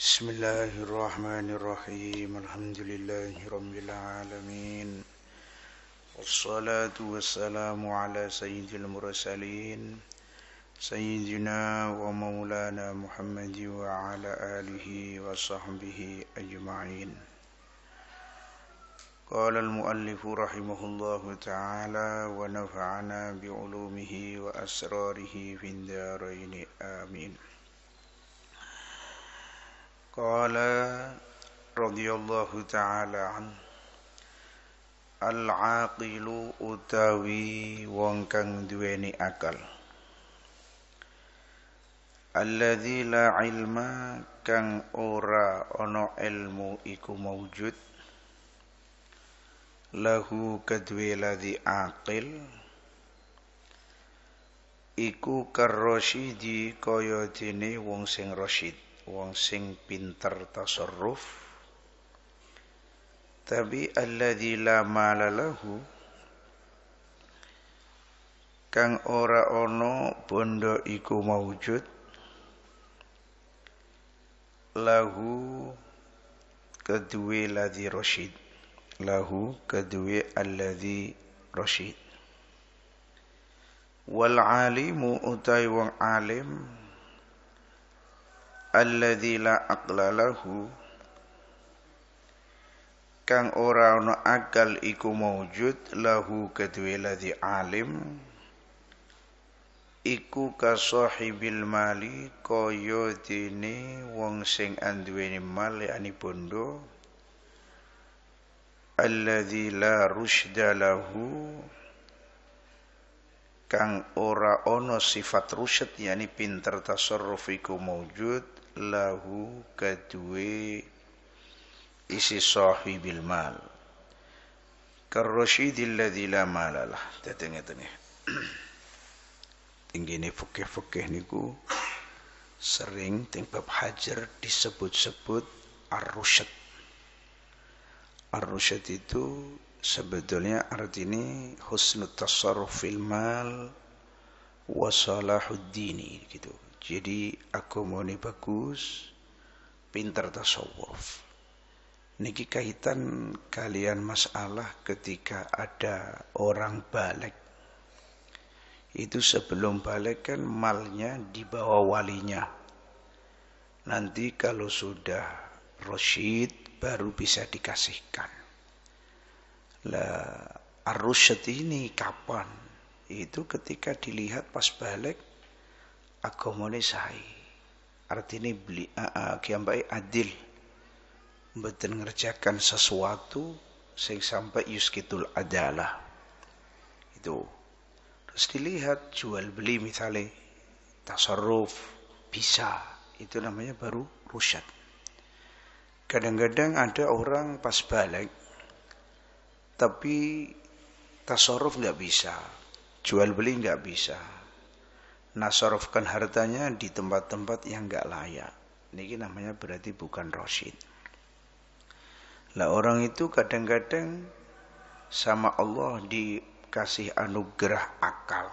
بسم الله الرحمن الرحيم الحمد لله رب العالمين والصلاة والسلام على سيد المرسلين سيدنا ومولانا محمد وعلى آله وصحبه أجمعين قال المؤلف رحمه الله تعالى ونفعنا بعلومه وأسراره في الدارين آمين قال رضي الله تعالى عنه Al-aqilu utawi wong kang duweni akal Alladzi la ilma kang ora ana ilmu iku maujud lahu kadwe ladzi aqil iku karrasyidi kaya dene wong sing rasyid wong sing pinter tasarruf tapi alladzi la lama lahu kang ora ono bondo iku maujud lahu kedue ladzi rasyid lahu kedue alladzi rasyid wal alimu utai wong alim alladzi la aqla kang ora ana akal iku maujud lahu kedue ladzi alim iku ka sahibil mali kaya dene wong sing anduweni mal ani bondo alladzi la rusyda lahu kang ora ana sifat rusyad yani pinter tasarruf iku maujud lahu kedue isi sahibil mal karrasyidil ladzi la malalah dadi ngeten tinggine fikih niku sering teng bab hajar disebut-sebut ar-rusyad ar-rusyad itu sebetulnya artinya husnul tasarruf fil mal wa gitu jadi agomoni bagus, pinter tasawuf. Niki kaitan kalian masalah ketika ada orang balik. Itu sebelum balik kan malnya dibawa walinya. Nanti kalau sudah rosyid baru bisa dikasihkan. Lah, arus ini kapan? Itu ketika dilihat pas balik agamane sae artine beli ah, ah, kiambai adil mboten ngerjakan sesuatu sing sampai yuskitul adalah itu terus dilihat jual beli misalnya tasarruf bisa itu namanya baru rusyad kadang-kadang ada orang pas balik tapi tasarruf nggak bisa jual beli nggak bisa nasorofkan hartanya di tempat-tempat yang nggak layak. Ini namanya berarti bukan roshid. Lah orang itu kadang-kadang sama Allah dikasih anugerah akal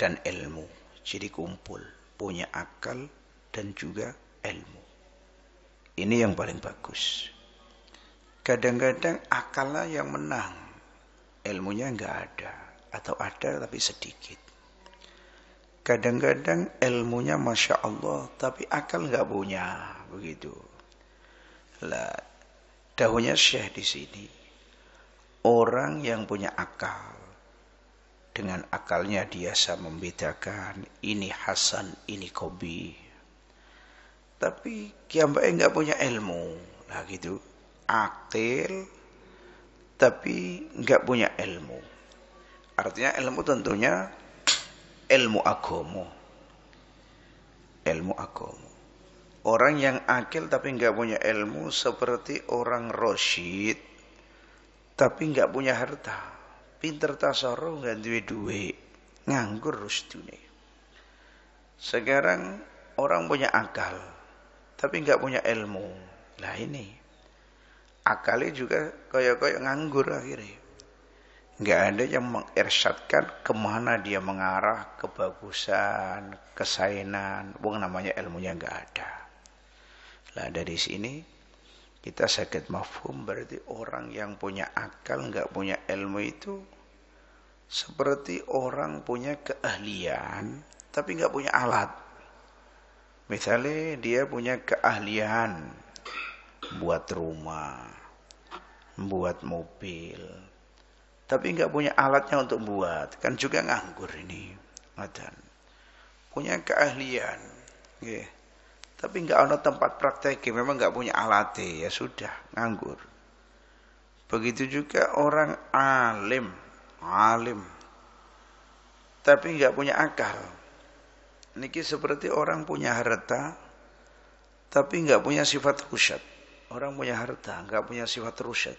dan ilmu. Jadi kumpul, punya akal dan juga ilmu. Ini yang paling bagus. Kadang-kadang akalnya yang menang, ilmunya nggak ada atau ada tapi sedikit. Kadang-kadang ilmunya masya Allah, tapi akal nggak punya, begitu. Lah, dahunya syekh di sini. Orang yang punya akal, dengan akalnya dia bisa membedakan ini Hasan, ini Kobi. Tapi Kiambae nggak punya ilmu, lah gitu. Akil, tapi nggak punya ilmu. Artinya ilmu tentunya ilmu agomo. Ilmu agomo. Orang yang akil tapi nggak punya ilmu seperti orang roshid, tapi nggak punya harta. Pinter tasoro nggak duwe duit, nganggur rusdune. Sekarang orang punya akal tapi nggak punya ilmu. Nah ini akalnya juga koyok koyok nganggur akhirnya nggak ada yang mengirsyadkan kemana dia mengarah kebagusan, kesainan, wong namanya ilmunya nggak ada. Lah dari sini kita sakit mafhum berarti orang yang punya akal nggak punya ilmu itu seperti orang punya keahlian tapi nggak punya alat. Misalnya dia punya keahlian buat rumah, buat mobil, tapi nggak punya alatnya untuk buat kan juga nganggur ini madan. punya keahlian ya. tapi nggak ada tempat praktek memang nggak punya alat ya sudah nganggur begitu juga orang alim alim tapi nggak punya akal niki seperti orang punya harta tapi nggak punya sifat rusyad orang punya harta nggak punya sifat rusyad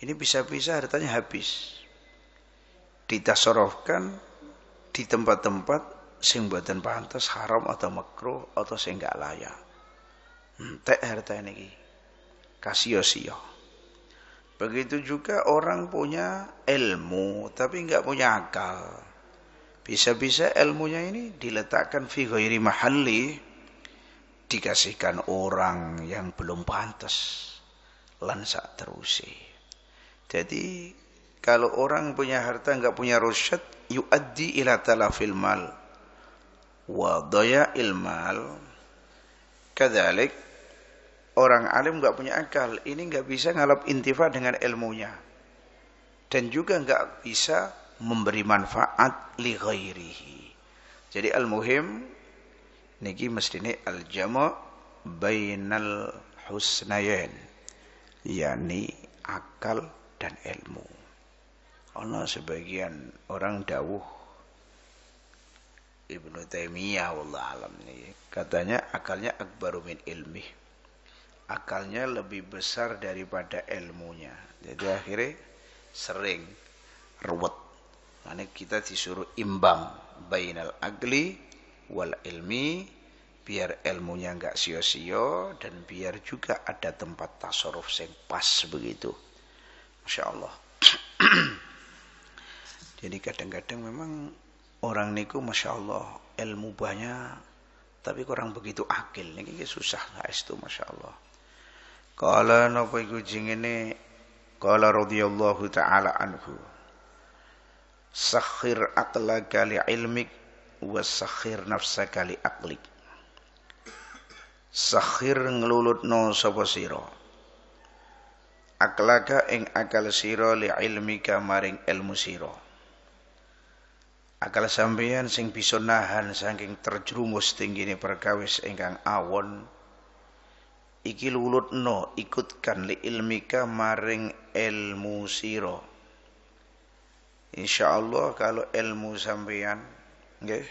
ini bisa-bisa hartanya habis. Ditasorofkan di tempat-tempat sing buatan pantas haram atau makro atau sing gak layak. Entek hmm, harta ini. Kasio-sio. Begitu juga orang punya ilmu tapi nggak punya akal. Bisa-bisa ilmunya ini diletakkan fi ghairi mahalli dikasihkan orang yang belum pantas lansak terusih. Jadi kalau orang punya harta enggak punya rusyad yuaddi ila talafil mal wa dhayail mal. Kadzalik orang alim enggak punya akal, ini enggak bisa ngalap intifa dengan ilmunya. Dan juga enggak bisa memberi manfaat li ghairihi. Jadi al-muhim niki mestine al jama bainal husnayain yakni akal dan ilmu. Ono sebagian orang dawuh Ibnu Taimiyah Allah alam nih. Katanya akalnya akbaru ilmi. Akalnya lebih besar daripada ilmunya. Jadi akhirnya sering ruwet. Karena kita disuruh imbang bainal agli wal ilmi biar ilmunya enggak sio-sio dan biar juga ada tempat tasoruf yang pas begitu. Masya Allah. Jadi kadang-kadang memang orang niku Masya Allah ilmu banyak tapi kurang begitu akil ini susah lah itu Masya Allah. Kala nopo iku ini, kala radhiyallahu taala anhu. Sakhir akla kali ilmik wa sakhir nafsa kali aklik, Sakhir no sapa sira aklaka ing akal siro li ilmika maring ilmu siro. akal sampeyan sing bisa nahan saking terjerumus ni perkawis ingkang awon iki lulut no ikutkan li ilmika maring ilmu siro. Insya Allah kalau ilmu sampeyan nggih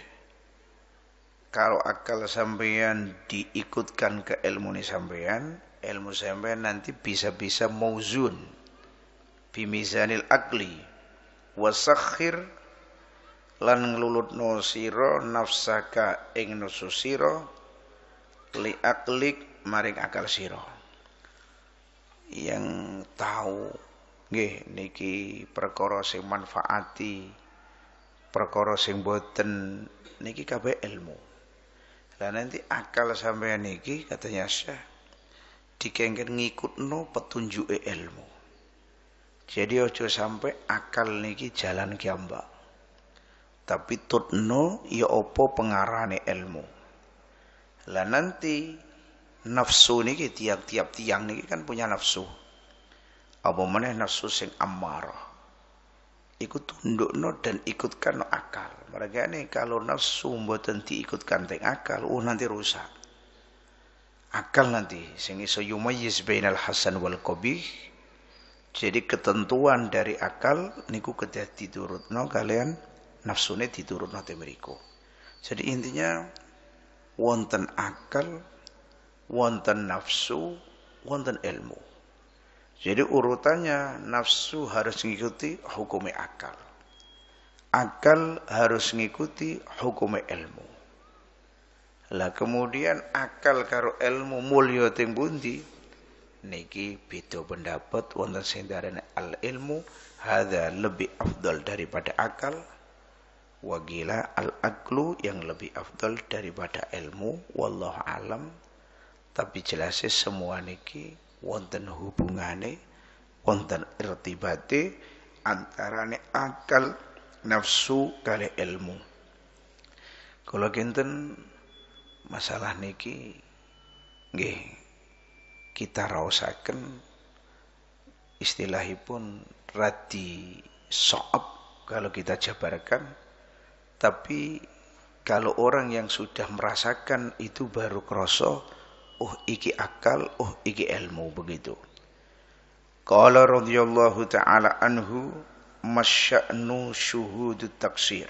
kalau akal sampeyan diikutkan ke ilmu ni sampeyan ilmu sampai nanti bisa-bisa mauzun bimizanil akli wasakhir lan ngelulut no siro nafsaka ing nusu siro li aklik maring akal siro yang tahu nggih niki perkara sing manfaati perkara sing boten niki kabeh ilmu lah nanti akal sampean niki katanya Syekh dikengken ngikutno petunjuk ilmu. Jadi ojo sampai akal niki jalan kiamba. Tapi tutno ya opo pengarane ilmu. Lah nanti nafsu niki tiap-tiap tiang niki kan punya nafsu. Apa meneh nafsu sing amarah. tunduk no dan ikutkan no akal. Mereka ini kalau nafsu mboten ikutkan teng akal, uh nanti rusak akal nanti sing iso yumayyiz bainal hasan wal qabih jadi ketentuan dari akal niku kedah diturutno kalian nafsu nafsune diturutno mriku jadi intinya wonten akal wonten nafsu wonten ilmu jadi urutannya nafsu harus mengikuti hukum akal akal harus mengikuti hukum ilmu lah kemudian akal karo ilmu mulya teng pundi? Niki beda pendapat wonten sing al ilmu hadza lebih afdal daripada akal wagila al aklu yang lebih afdal daripada ilmu wallah alam tapi jelasnya semua niki wonten hubungane wonten irtibate antarane akal nafsu kali ilmu kalau kinten masalah niki nggih kita raosaken istilahipun radi soap kalau kita jabarkan tapi kalau orang yang sudah merasakan itu baru kroso oh iki akal oh iki ilmu begitu Kalau radhiyallahu taala anhu masya'nu syuhudut taksir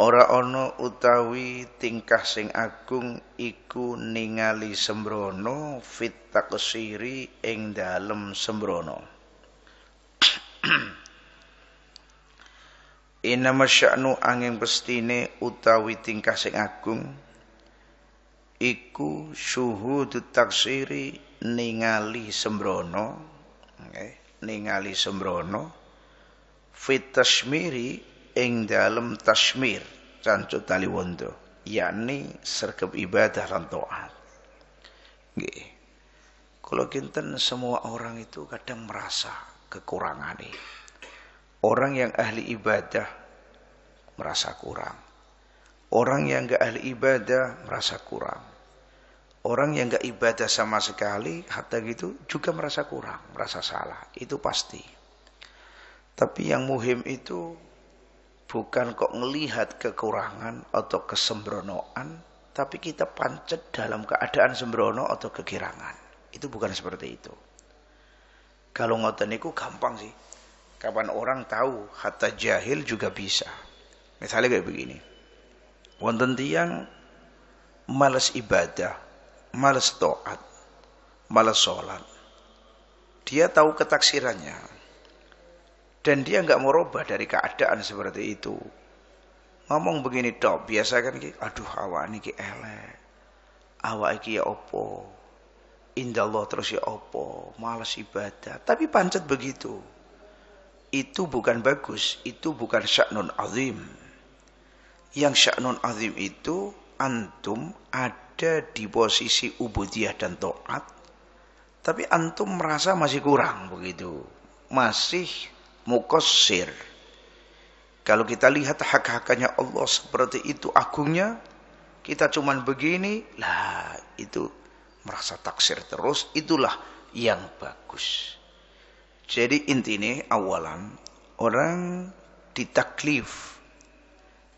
Ora ana utawi tingkah sing agung iku ningali sembrono fit taksiri ing dalem sembrono. Inama sya'nu angin pestine utawi tingkah sing agung iku dutak taksiri ningali sembrono, okay. ningali sembrono fitasmiri ing dalem tasmir cancut wondo, yakni sergap ibadah lan taat kalau kinten semua orang itu kadang merasa kekurangan nih. Orang yang ahli ibadah merasa kurang. Orang yang gak ahli ibadah merasa kurang. Orang yang gak ibadah sama sekali, hatta gitu juga merasa kurang, merasa salah. Itu pasti. Tapi yang muhim itu Bukan kok melihat kekurangan atau kesembronoan, tapi kita pancet dalam keadaan sembrono atau kegirangan. Itu bukan seperti itu. Kalau ngoten itu gampang sih. Kapan orang tahu hatta jahil juga bisa. Misalnya kayak begini. Wonten tiang males ibadah, males toat, males sholat. Dia tahu ketaksirannya. Dan dia nggak mau rubah dari keadaan seperti itu. Ngomong begini dok, biasa kan aduh awak ini ki elek. Awak ini ya opo. Indah Allah terus ya opo, malas ibadah. Tapi pancet begitu. Itu bukan bagus, itu bukan syaknun azim. Yang syaknun azim itu antum ada di posisi ubudiyah dan to'at tapi antum merasa masih kurang begitu masih mukosir Kalau kita lihat hak-haknya Allah seperti itu agungnya, kita cuman begini, lah itu merasa taksir terus, itulah yang bagus. Jadi intinya awalan, orang ditaklif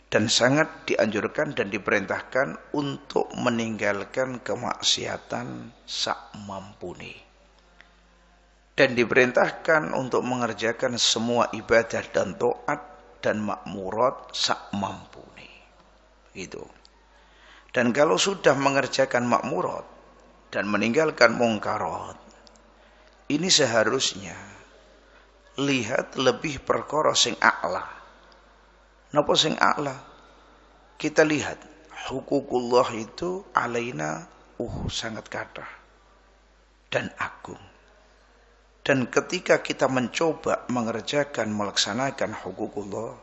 dan sangat dianjurkan dan diperintahkan untuk meninggalkan kemaksiatan sak mampuni dan diperintahkan untuk mengerjakan semua ibadah dan toat dan makmurat sak mampuni, Gitu. Dan kalau sudah mengerjakan makmurat dan meninggalkan mungkarat, ini seharusnya lihat lebih perkara sing a'la. Napa sing a'la? Kita lihat hukukullah itu alaina uh sangat kata dan agung dan ketika kita mencoba mengerjakan, melaksanakan hukum hukukullah,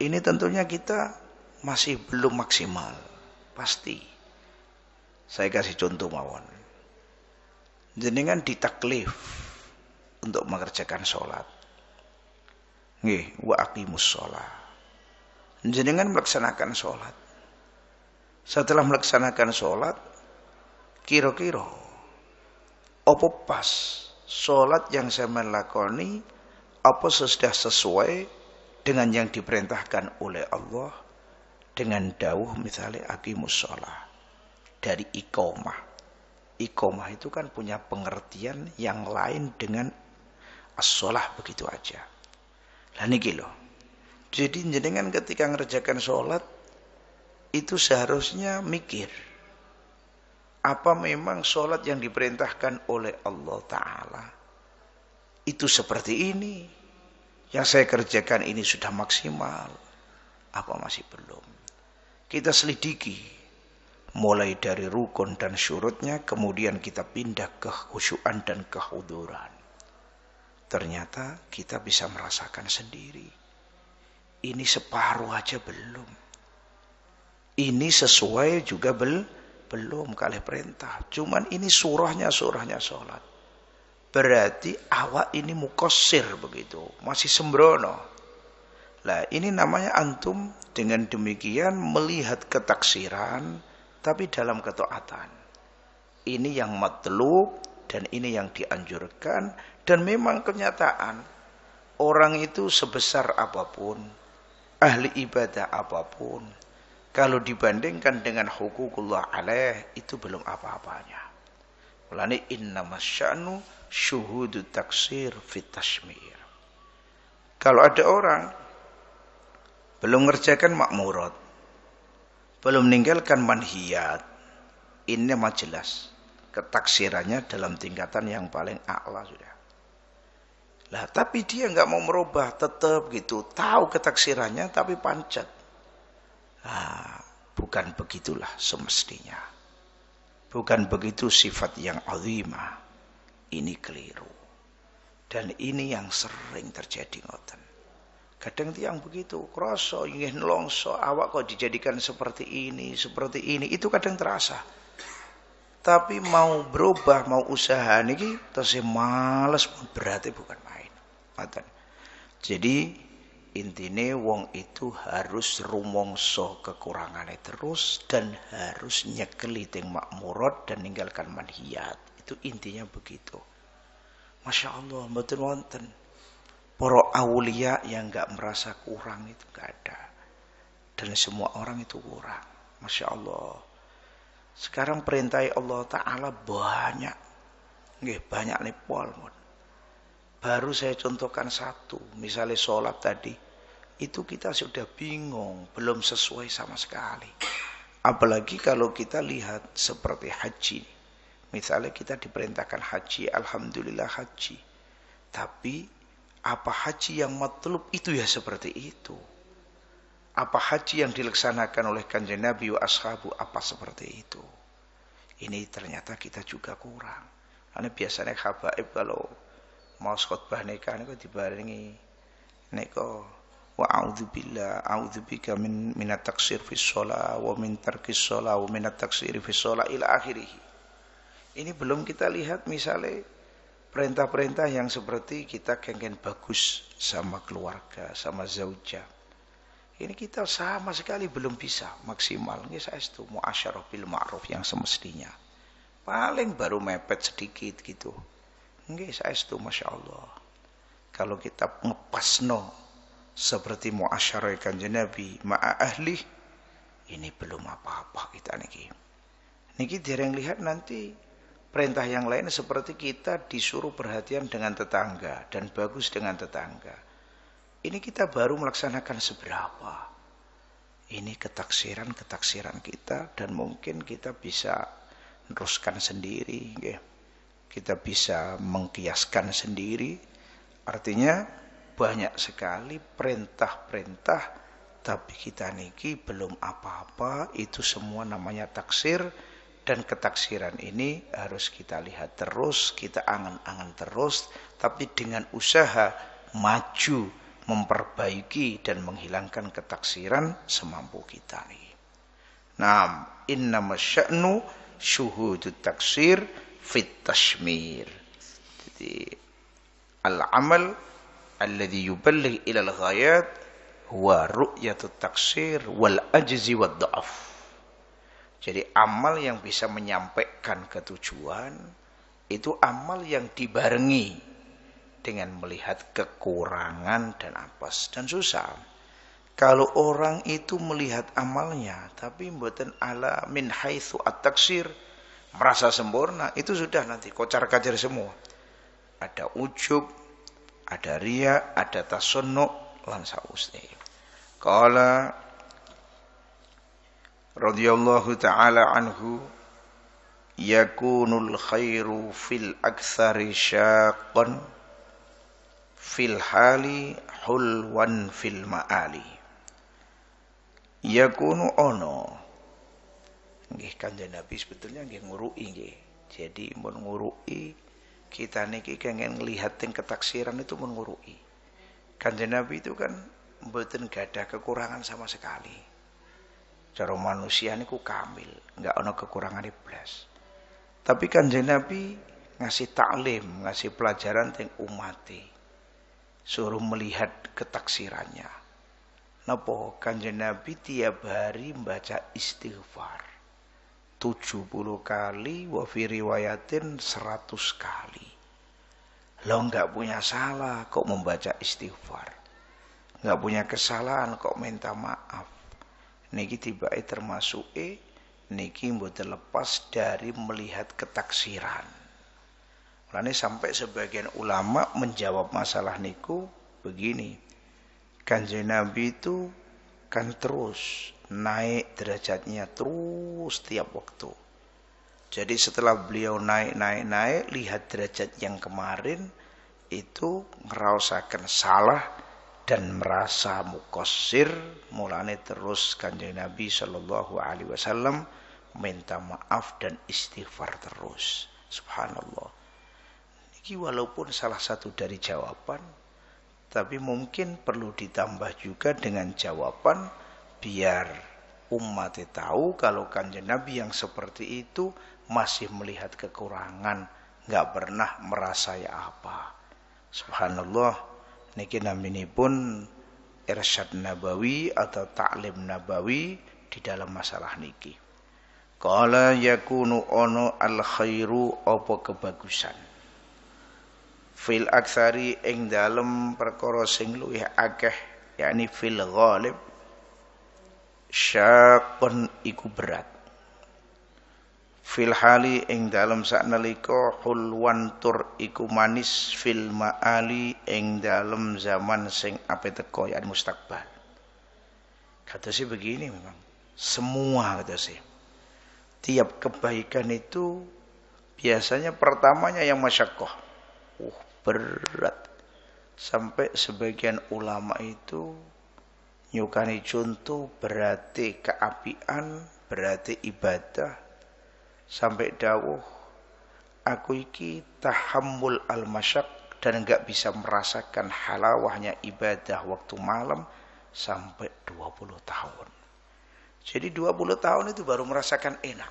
ini tentunya kita masih belum maksimal. Pasti. Saya kasih contoh mawon. Jenengan ditaklif untuk mengerjakan sholat. nih wa aqimus sholat. Jenengan melaksanakan sholat. Setelah melaksanakan sholat, kira-kira, opo pas, sholat yang saya melakoni apa sesudah sesuai dengan yang diperintahkan oleh Allah dengan dawuh misalnya akimus sholat dari ikomah ikomah itu kan punya pengertian yang lain dengan as begitu aja. Lah niki loh. Jadi jenengan ketika ngerjakan sholat itu seharusnya mikir apa memang sholat yang diperintahkan oleh Allah Ta'ala itu seperti ini yang saya kerjakan ini sudah maksimal apa masih belum kita selidiki mulai dari rukun dan syurutnya kemudian kita pindah ke khusyuan dan kehuduran ternyata kita bisa merasakan sendiri ini separuh aja belum ini sesuai juga belum belum kali perintah. Cuman ini surahnya surahnya sholat. Berarti awak ini mukosir begitu. Masih sembrono. Lah ini namanya antum dengan demikian melihat ketaksiran tapi dalam ketaatan. Ini yang matlub dan ini yang dianjurkan dan memang kenyataan orang itu sebesar apapun, ahli ibadah apapun, kalau dibandingkan dengan hukukullah alaih itu belum apa-apanya. Mulane inna masya'nu syuhudu taksir fitashmir Kalau ada orang belum ngerjakan makmurat, belum meninggalkan manhiyat, ini mah jelas ketaksirannya dalam tingkatan yang paling a'la sudah. Lah tapi dia nggak mau merubah tetap gitu, tahu ketaksirannya tapi pancet. Ah, bukan begitulah semestinya. Bukan begitu sifat yang azimah. Ini keliru. Dan ini yang sering terjadi ngoten. Kadang tiang begitu, kroso, ingin longso, awak kok dijadikan seperti ini, seperti ini. Itu kadang terasa. Tapi mau berubah, mau usaha nih, terus males berarti bukan main. Jadi intine wong itu harus rumongso kekurangannya terus dan harus nyekeli ting makmurat dan ninggalkan manhiat itu intinya begitu Masya Allah betul wonten para awliya yang nggak merasa kurang itu nggak ada dan semua orang itu kurang Masya Allah sekarang perintah Allah Ta'ala banyak nggih banyak nih pol Baru saya contohkan satu, misalnya sholat tadi, itu kita sudah bingung, belum sesuai sama sekali. Apalagi kalau kita lihat seperti haji. Misalnya kita diperintahkan haji, Alhamdulillah haji. Tapi apa haji yang matlub itu ya seperti itu. Apa haji yang dilaksanakan oleh kanjeng Nabi wa ashabu apa seperti itu. Ini ternyata kita juga kurang. Karena biasanya khabaib kalau mau khotbah nikah niku dibarengi neko wa a'udzubillah bika min minat taksir fis shalah wa min tarkis shalah wa minat taksir ila akhirih. Ini belum kita lihat misalnya perintah-perintah yang seperti kita kengen bagus sama keluarga, sama zaujah. Ini kita sama sekali belum bisa maksimal. Ini saya itu muasyarah bil ma'ruf yang semestinya. Paling baru mepet sedikit gitu. Nggih saestu masyaallah. Kalau kita ngepasno seperti muasyarah kanjeng Nabi ma'a ahli ini belum apa-apa kita niki. Niki dereng lihat nanti perintah yang lain seperti kita disuruh perhatian dengan tetangga dan bagus dengan tetangga. Ini kita baru melaksanakan seberapa. Ini ketaksiran-ketaksiran kita dan mungkin kita bisa teruskan sendiri. Gitu kita bisa mengkiaskan sendiri. Artinya banyak sekali perintah-perintah tapi kita niki belum apa-apa itu semua namanya taksir dan ketaksiran ini harus kita lihat terus, kita angan-angan terus tapi dengan usaha maju memperbaiki dan menghilangkan ketaksiran semampu kita nih. Nah, inna masya'nu syuhudut taksir fit tashmir. Jadi al-amal alladhi yuballigh ila al-ghayat huwa ru'yatut taksir wal ajzi wad da'af. Jadi amal yang bisa menyampaikan ketujuan itu amal yang dibarengi dengan melihat kekurangan dan apes dan susah. Kalau orang itu melihat amalnya tapi mboten ala min haitsu at-taksir merasa sempurna, itu sudah nanti kocar-kacir semua. Ada ujub, ada ria, ada tasunnu, lan sausne. Qala radhiyallahu taala anhu yakunul khairu fil aktsari syaqqan fil hali hulwan fil ma'ali yakunu ono nggih Kanjeng Nabi sebetulnya nggih nguruki nggih. Jadi mun nguruki kita niki kengen ngelihat ting ketaksiran itu mun nguruki. Kanjeng Nabi itu kan mboten gadah kekurangan sama sekali. Cara manusia niku kamil, nggak ono kekurangan iblis. Tapi Kanjeng Nabi ngasih taklim, ngasih pelajaran ting umate. Suruh melihat ketaksirannya. Napa Kanjeng Nabi tiap hari membaca istighfar. 70 kali, wa fi riwayatin 100 kali. Lo nggak punya salah kok membaca istighfar. Nggak punya kesalahan kok minta maaf. Niki tiba termasuk e, niki mboten lepas dari melihat ketaksiran. Mulane sampai sebagian ulama menjawab masalah niku begini. Kanjeng Nabi itu kan terus naik derajatnya terus setiap waktu. Jadi setelah beliau naik, naik, naik, lihat derajat yang kemarin itu ngerasakan salah dan merasa mukosir mulane terus kanjeng Nabi Shallallahu Alaihi Wasallam minta maaf dan istighfar terus. Subhanallah. Ini walaupun salah satu dari jawaban, tapi mungkin perlu ditambah juga dengan jawaban biar umat tahu kalau kanjeng Nabi yang seperti itu masih melihat kekurangan, nggak pernah merasai apa. Subhanallah, niki namini pun irsyad nabawi atau taklim nabawi di dalam masalah niki. Kala yakunu ono al khairu apa kebagusan. Fil aksari ing dalam perkara sing luwih akeh yakni fil ghalib syakun iku berat fil hali ing dalam saknalika hulwan tur iku manis fil maali ing dalam zaman sing ape teko ya mustakbal kata sih begini memang semua kata sih tiap kebaikan itu biasanya pertamanya yang masyakoh uh berat sampai sebagian ulama itu Nyukani contoh berarti keapian, berarti ibadah. Sampai dawuh, aku iki tahammul al-masyak dan nggak bisa merasakan halawahnya ibadah waktu malam sampai 20 tahun. Jadi 20 tahun itu baru merasakan enak.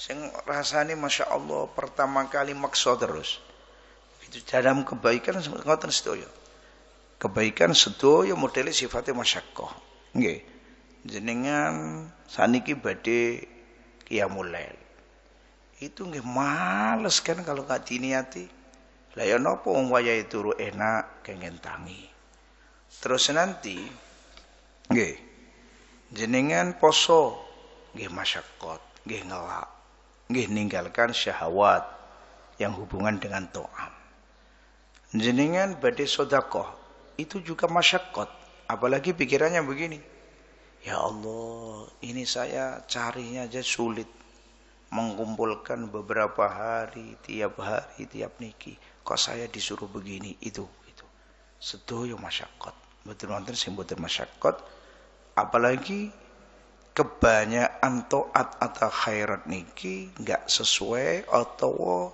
Sing rasanya Masya Allah pertama kali maksud terus. Itu dalam kebaikan ngoten sedoyo kebaikan sedaya modele sifate sifatnya Nggih. Jenengan saniki badhe qiyamul Itu nggih males kan kalau nggak diniati. Lah ya napa wong wayahe turu enak kengen tangi. Terus nanti nggih jenengan poso nggih masyakot nggih ngelak, nggih ninggalkan syahwat yang hubungan dengan to'am. Jenengan badai sodakoh, itu juga masyakot. Apalagi pikirannya begini. Ya Allah, ini saya carinya aja sulit. Mengumpulkan beberapa hari, tiap hari, tiap niki. Kok saya disuruh begini? Itu. itu. ya masyakot. Betul-betul simboter masyakot. Apalagi kebanyakan to'at atau khairat niki nggak sesuai atau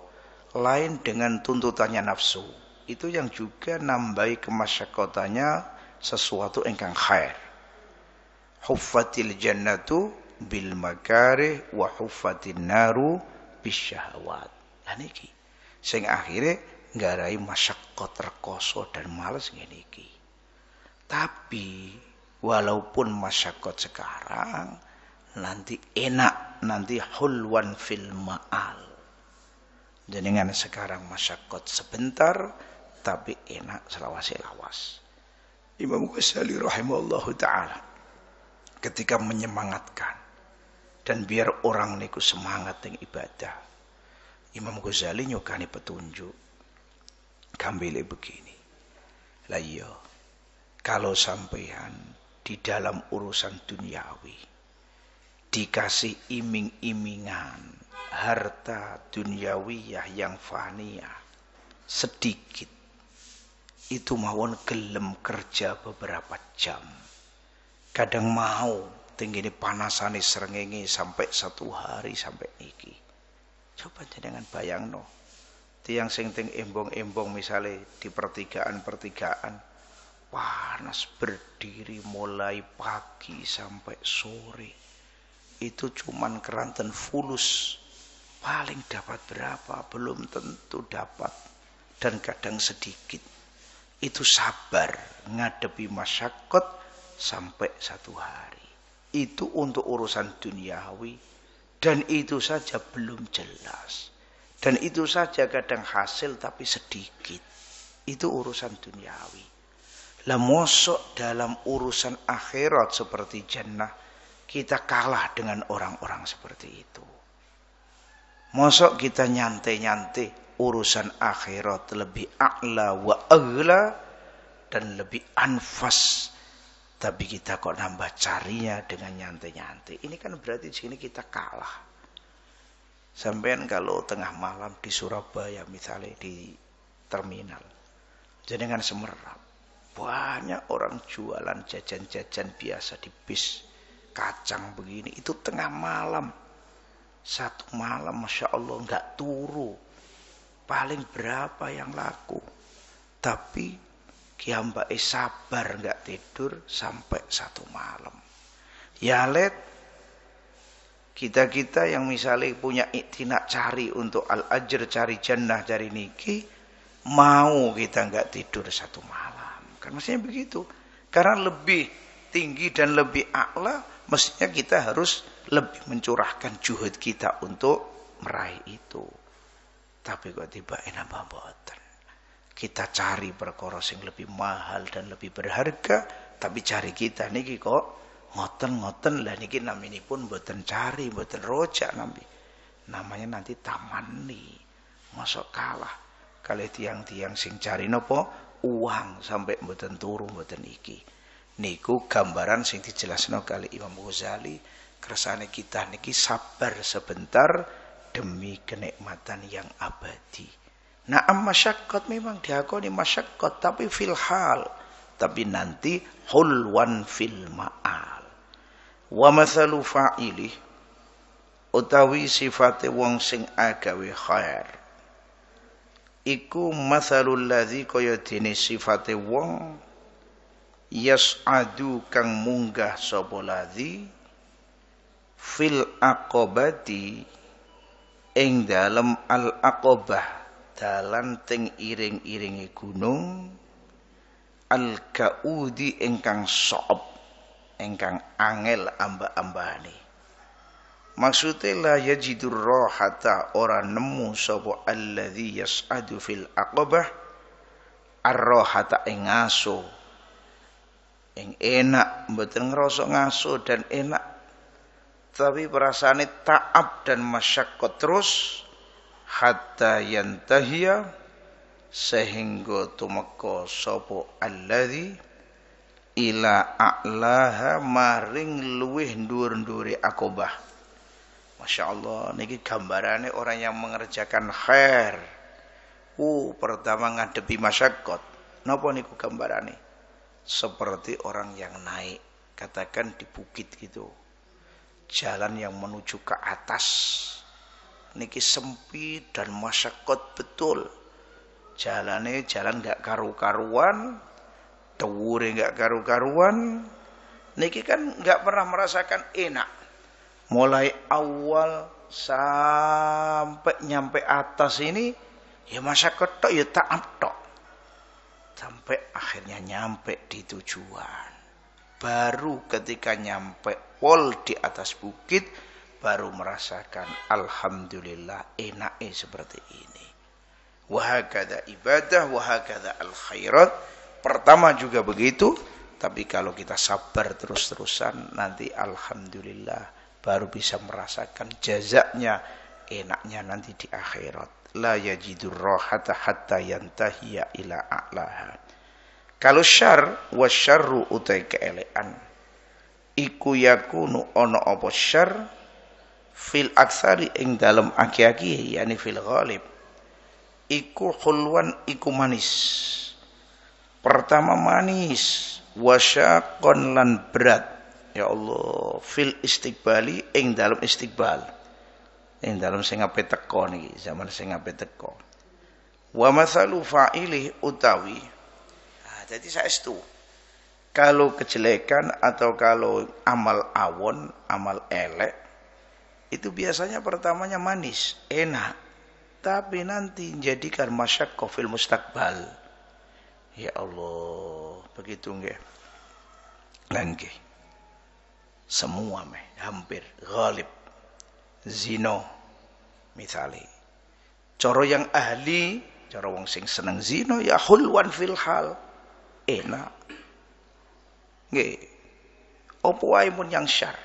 lain dengan tuntutannya nafsu itu yang juga nambahi kemasyakotanya sesuatu engkang khair. Huffatil jannatu bil makarih wa huffatin naru bisyahawat. Lah sehingga akhirnya akhire nggarai masyakot terkoso dan males ngene Ini. Tapi walaupun masyakot sekarang nanti enak nanti hulwan fil ma'al. Jenengan sekarang masyakot sebentar, tapi enak selawas lawas. Imam Ghazali rahimahullah taala ketika menyemangatkan dan biar orang niku semangat yang ibadah. Imam Ghazali nyokani petunjuk. Kambil begini. Lah iya, kalau sampean di dalam urusan duniawi dikasih iming-imingan harta duniawiyah yang fania sedikit itu mawon gelem kerja beberapa jam. Kadang mau tinggi ini panasane serengenge sampai satu hari sampai niki. Coba jenengan bayang no. Tiang sing ting embong-embong misalnya di pertigaan-pertigaan panas berdiri mulai pagi sampai sore itu cuman keranten fulus paling dapat berapa belum tentu dapat dan kadang sedikit itu sabar ngadepi masyakot sampai satu hari. Itu untuk urusan duniawi dan itu saja belum jelas. Dan itu saja kadang hasil tapi sedikit. Itu urusan duniawi. Lah mosok dalam urusan akhirat seperti jannah kita kalah dengan orang-orang seperti itu. Mosok kita nyantai-nyantai urusan akhirat lebih a'la wa a'la dan lebih anfas tapi kita kok nambah carinya dengan nyantai-nyantai ini kan berarti di sini kita kalah sampean kalau tengah malam di Surabaya misalnya di terminal jadi jenengan semerap banyak orang jualan jajan-jajan biasa di bis kacang begini itu tengah malam satu malam masya Allah nggak turun paling berapa yang laku. Tapi kiambak sabar nggak tidur sampai satu malam. Yalet kita-kita yang misalnya punya iktinak cari untuk al-ajr, cari jannah, cari niki, mau kita nggak tidur satu malam. Kan maksudnya begitu. Karena lebih tinggi dan lebih akla, mestinya kita harus lebih mencurahkan juhud kita untuk meraih itu. Tapi kok tiba enak mboten. Kita cari perkara sing lebih mahal dan lebih berharga, tapi cari kita niki kok ngoten-ngoten lah niki namini pun buatan cari, buatan rojak nabi Namanya nanti taman nih. Masuk kalah kali tiang-tiang sing cari nopo uang sampai buatan turun buatan iki. Niku gambaran sing dijelasno kali Imam Ghazali kersane kita niki sabar sebentar demi kenikmatan yang abadi. Nah, masyarakat memang diakoni masyarakat, tapi filhal. Tapi nanti hulwan fil ma'al. Wa mathalu fa'ili utawi sifate wong sing agawe khair. Iku mathalul ladzi kaya dene sifate wong yas'adu kang munggah sapa ladzi fil akobati ing dalam al-aqabah dalan ting iring-iringi gunung al-kaudi ingkang soob ingkang angel amba ambani Maksudnya ya jidur rohata orang nemu allah alladhi yas'adu fil aqabah arrohata ing aso ing enak mboten ngerosok ngaso dan enak tapi perasaannya ta'ab dan masyakot terus hatta yantahiya sehingga tumeko sopo alladzi ila a'laha maring luih ndur-ndure akobah Masya Allah, niki gambarannya orang yang mengerjakan khair. Uh, pertama ngadepi masyakot. Napa niku gambarannya? Seperti orang yang naik, katakan di bukit gitu jalan yang menuju ke atas niki sempit dan masyakot betul jalannya jalan gak karu-karuan tewure gak karu-karuan niki kan gak pernah merasakan enak mulai awal sampai nyampe atas ini ya masyakot tok ya tak tok sampai akhirnya nyampe di tujuan baru ketika nyampe jempol di atas bukit baru merasakan alhamdulillah enaknya seperti ini. Wahagada ibadah, wahagada al khairat. Pertama juga begitu, tapi kalau kita sabar terus-terusan nanti alhamdulillah baru bisa merasakan jazaknya enaknya nanti di akhirat. La yajidur rohata hatta yantahiya ila a'laha. Kalau syar, wasyarru utai keelean iku yakunu ono apa syar fil aksari ing dalem aki-aki yani fil ghalib iku khulwan iku manis pertama manis wasyaqon lan berat ya Allah fil istiqbali ing dalam istiqbal ing dalam sing ape teko zaman sing ape teko wa masalu fa'ili utawi ah dadi saestu kalau kejelekan atau kalau amal awon, amal elek, itu biasanya pertamanya manis, enak. Tapi nanti jadikan masyak kofil mustakbal. Ya Allah, begitu enggak? Lengke. Semua meh, hampir ghalib. Zino misali. Coro yang ahli, coro wong sing seneng zino ya hulwan filhal. Enak Nggih. Apa wae mun yang syar.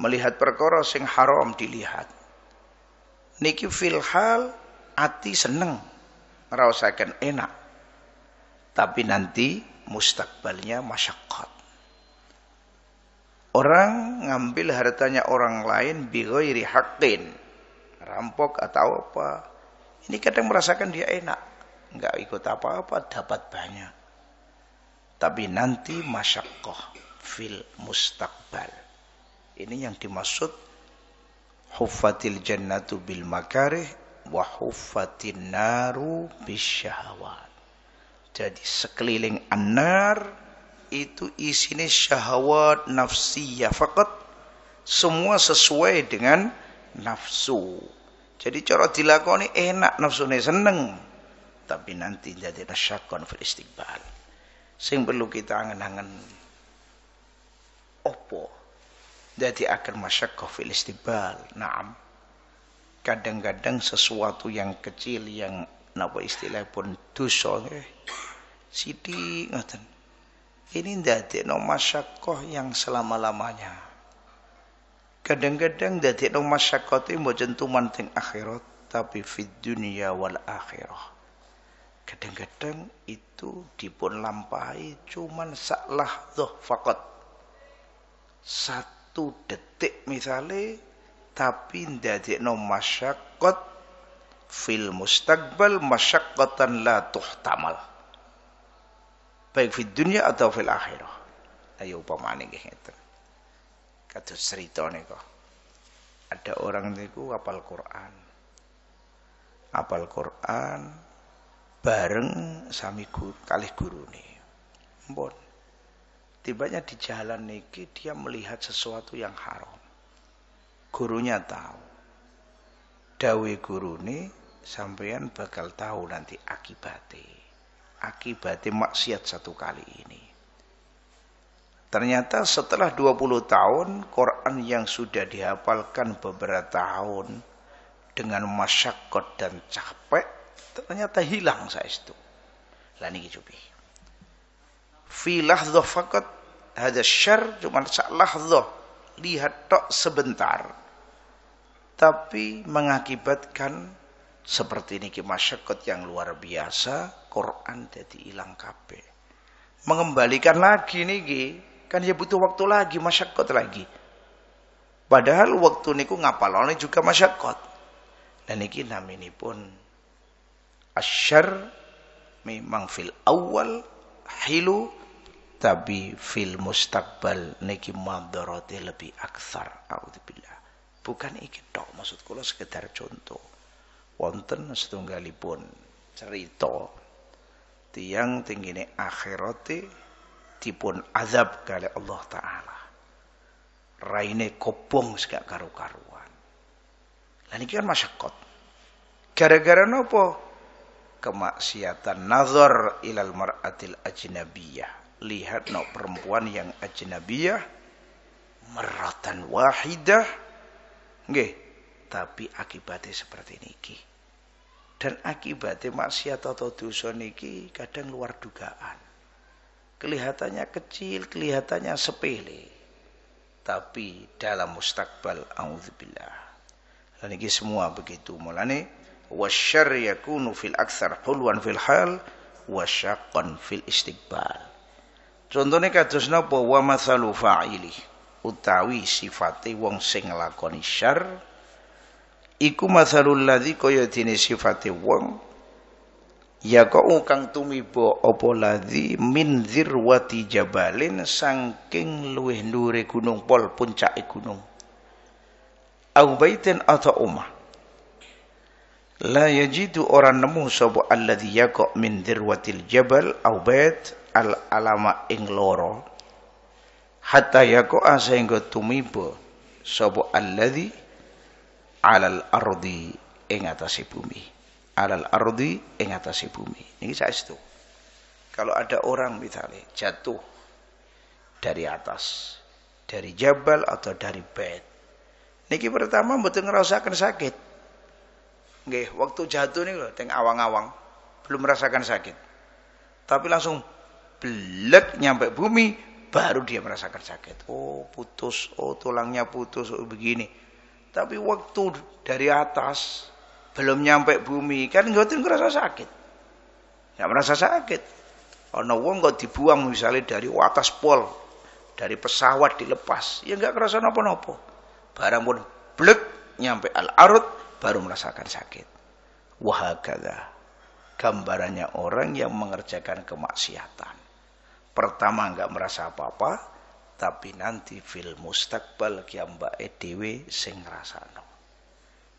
Melihat perkara sing haram dilihat. Niki hal, ati seneng ngerasakan enak. Tapi nanti mustakbalnya masyakot. Orang ngambil hartanya orang lain bighairi haqqin. Rampok atau apa. Ini kadang merasakan dia enak. Enggak ikut apa-apa, dapat banyak tapi nanti masyakoh fil mustaqbal. Ini yang dimaksud huffatil jannatu bil makarih wa huffatin naru bisyahawat. Jadi sekeliling anar itu isinya syahwat nafsiyah fakat semua sesuai dengan nafsu. Jadi cara dilakoni enak nafsune seneng tapi nanti jadi nasyakon fil istiqbal sing perlu kita angen-angen opo jadi akan masyakoh fil istibal naam kadang-kadang sesuatu yang kecil yang napa istilah pun dosa eh. sidi ngoten ini no masyakoh yang selama-lamanya kadang-kadang jadi no masyakoh itu mau jentuman ting akhirat tapi fit dunia wal akhirah Kadang-kadang itu dipun lampahi cuman saklahdoh fakot. Satu detik misalnya, tapi no masyakot fil mustaqbal masyakotan la tamal Baik di dunia atau fil akhirah. Ayo paman ini kata kata cerita kok Ada orang niku apal Quran. Apal Quran, bareng sami guru kalih nih. Bon. Tibanya di jalan niki dia melihat sesuatu yang haram. Gurunya tahu. Dawe nih, sampean bakal tahu nanti akibatnya. Akibatnya maksiat satu kali ini. Ternyata setelah 20 tahun, Quran yang sudah dihafalkan beberapa tahun, dengan masyakot dan capek, ternyata hilang saya itu lah niki cupi fi doh fakat ada share cuma salah doh lihat tok sebentar tapi mengakibatkan seperti ini masyarakat yang luar biasa Quran jadi hilang kape, mengembalikan lagi niki kan ya butuh waktu lagi masyarakat lagi padahal waktu niku lalu juga masyarakat dan niki namini pun Asyar memang fil awal hilu tapi fil mustaqbal niki madarati lebih aksar audzubillah bukan iki tok maksud kula sekedar contoh wonten setunggalipun cerita tiang tinggine akhirate dipun azab kali Allah taala raine kopong segak karu-karuan lan iki kan masyakot gara-gara nopo kemaksiatan nazar ilal mar'atil ajnabiyah lihat no perempuan yang ajnabiyah meratan wahidah nggih tapi akibatnya seperti niki dan akibatnya maksiat atau dosa niki kadang luar dugaan kelihatannya kecil kelihatannya sepele tapi dalam mustakbal auzubillah dan niki semua begitu mulane wasyarr yakunu fil aksar hulwan fil hal wasyaqqan fil istiqbal contohnya kados napa wa masalu fa'ili utawi sifate wong sing nglakoni syarr iku mathalul ladzi kaya dene sifate wong ya kau kang tumiba apa ladzi min zirwati jabalin saking luweh ndure gunung pol puncak gunung au baitin atau omah La yajidu orang nemu sapa alladhi yaqa min dirwatil jabal au bait al alama ing loro hatta yaqa sehingga tumiba sapa alladhi alal ardi ing atase bumi alal ardi ing atase bumi niki itu? kalau ada orang misalnya jatuh dari atas dari jabal atau dari bait niki pertama mboten ngrasakaken sakit Nggih, waktu jatuh nih loh, teng awang-awang, belum merasakan sakit. Tapi langsung belek nyampe bumi baru dia merasakan sakit. Oh, putus, oh tulangnya putus, oh begini. Tapi waktu dari atas belum nyampe bumi kan nggak ngerasa sakit. Nggak merasa sakit. Oh, no, wong kok dibuang misalnya dari atas pol, dari pesawat dilepas, ya nggak kerasa nopo-nopo. Barang pun blek nyampe al-arut baru merasakan sakit. Wahakada. Gambarannya orang yang mengerjakan kemaksiatan. Pertama nggak merasa apa-apa, tapi nanti fil mustakbal Mbak dhewe sing ngerasano.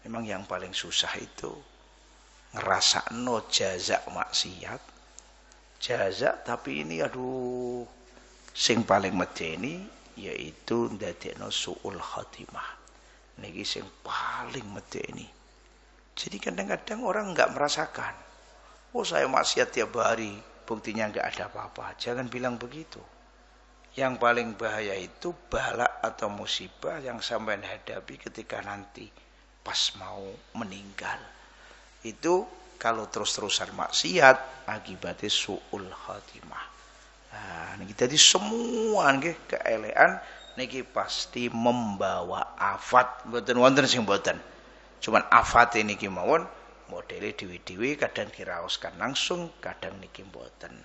Memang yang paling susah itu no jazak maksiat. Jazak tapi ini aduh sing paling medeni yaitu ndadekno suul khatimah. Niki yang paling ini, Jadi kadang-kadang orang nggak merasakan. Oh saya maksiat tiap hari, buktinya nggak ada apa-apa. Jangan bilang begitu. Yang paling bahaya itu balak atau musibah yang sampai hadapi ketika nanti pas mau meninggal. Itu kalau terus-terusan maksiat akibatnya su'ul khatimah. Nah, jadi semua keelean niki pasti membawa afat mboten wonten sing mboten cuman afat niki mawon modele dewi-dewi kadang diraoskan langsung kadang niki mboten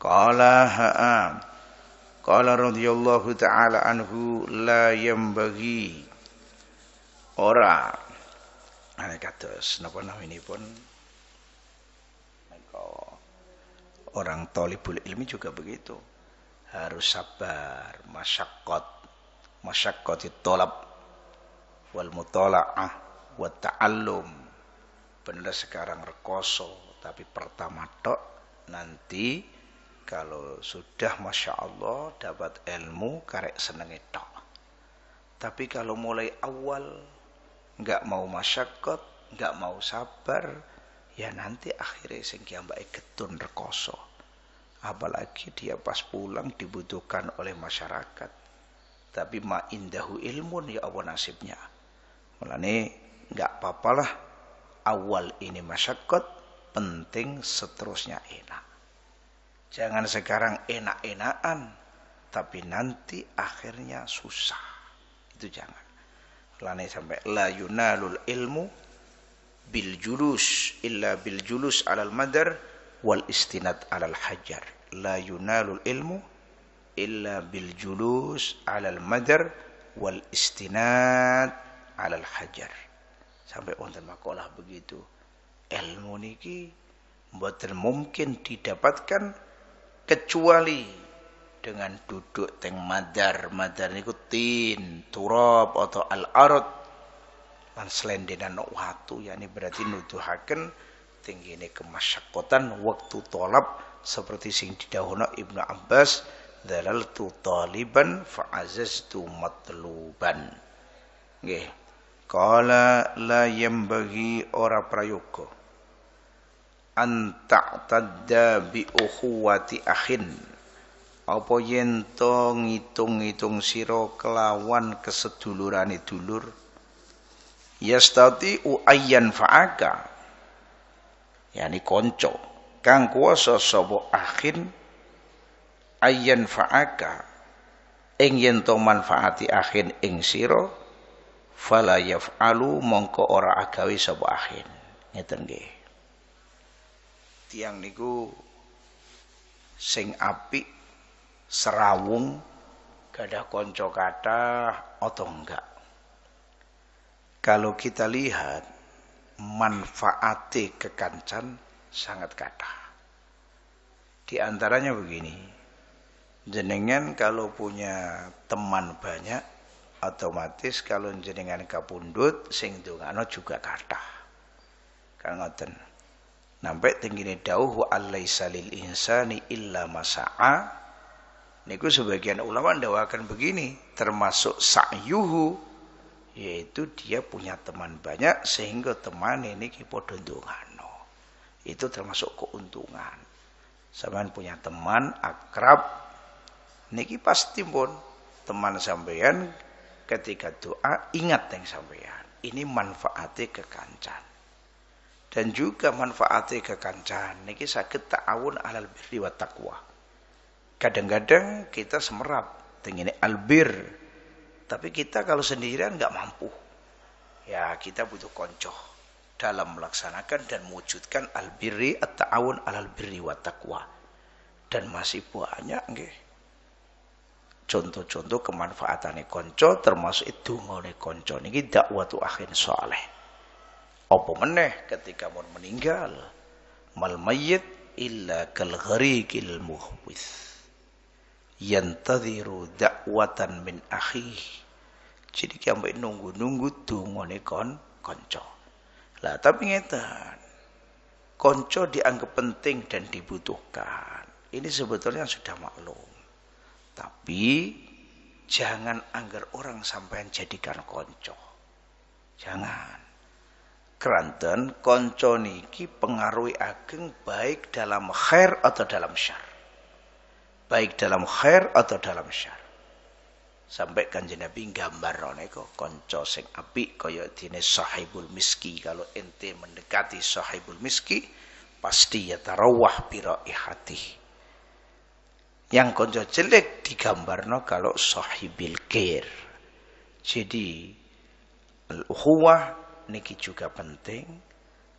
qala ha'a qala radhiyallahu taala anhu la yambagi ora ana kados napa pun. orang tolibul ilmi juga begitu harus sabar masyakot masyakkati tolab wal mutola'ah wa ta'allum benda sekarang rekoso tapi pertama tok nanti kalau sudah masya Allah dapat ilmu karek senengi tok tapi kalau mulai awal nggak mau masyakot nggak mau sabar ya nanti akhirnya sing mbak ketun rekoso apalagi dia pas pulang dibutuhkan oleh masyarakat tapi ma indahu ilmun ya Allah nasibnya mulane nggak papalah awal ini masyakot penting seterusnya enak jangan sekarang enak-enakan tapi nanti akhirnya susah itu jangan Malah ini sampai la yunalul ilmu bil julus illa bil julus alal madar wal istinad alal hajar la yunalul ilmu illa bil julus alal madar wal istinad alal hajar sampai wonten makalah begitu ilmu niki mboten mungkin didapatkan kecuali dengan duduk teng madar madar niku tin turab atau al arad lan selendenan watu yakni berarti nuduhaken tinggine kemasyakotan waktu tolap seperti sing didahono Ibnu Abbas dalaltu taliban fa'azaztu matluban nggih qala la yambagi ora prayoga anta tadda bi ukhuwati akhin apa yen to ngitung-ngitung sira kelawan kesedulurane dulur yastati ayyan fa'aka yani konco kang sobo sapa akhin ayyan fa'aka ing yen to manfaati akhin ing sira fala yaf'alu mongko ora agawe sapa akhin ngeten nggih tiang niku sing apik serawung gadah konco kata atau enggak kalau kita lihat manfaati kekancan sangat kathah di antaranya begini jenengan kalau punya teman banyak otomatis kalau jenengan kapundut sing dongano juga kathah kan ngoten nampai tinggi ini dauhu alaisa salil insani illa masa'a niku sebagian ulama ndawakan begini termasuk sa'yuhu yaitu dia punya teman banyak sehingga teman ini padha ndongano itu termasuk keuntungan sampean punya teman akrab niki pasti pun teman sampeyan ketika doa ingat yang sampeyan ini manfaatnya kekancan dan juga manfaatnya kekancan niki sakit ta'awun alal birri wa taqwa kadang-kadang kita semerap dengan albir tapi kita kalau sendirian nggak mampu ya kita butuh koncoh dalam melaksanakan dan mewujudkan albirri atau awun alal birri wa taqwa dan masih banyak nggih contoh-contoh kemanfaatannya konco termasuk itu ngone konco ini tidak dakwatu akhir soleh apa meneh ketika mau meninggal mal mayit illa kal gharikil muhwis yantadhiru dakwatan min akhi jadi kiambe nunggu-nunggu dungone kon konco lah tapi ngeten konco dianggap penting dan dibutuhkan ini sebetulnya sudah maklum tapi jangan anggar orang sampai jadikan konco. Jangan. Keranten konco niki pengaruhi ageng baik dalam khair atau dalam syar. Baik dalam khair atau dalam syar. Sampai kanjeng Nabi gambar Roneko konco sing api koyo dine sahibul miski. Kalau ente mendekati sahibul miski, pasti ya tarawah biro ihatih yang konco jelek digambarno kalau sahibil kir. Jadi al niki juga penting,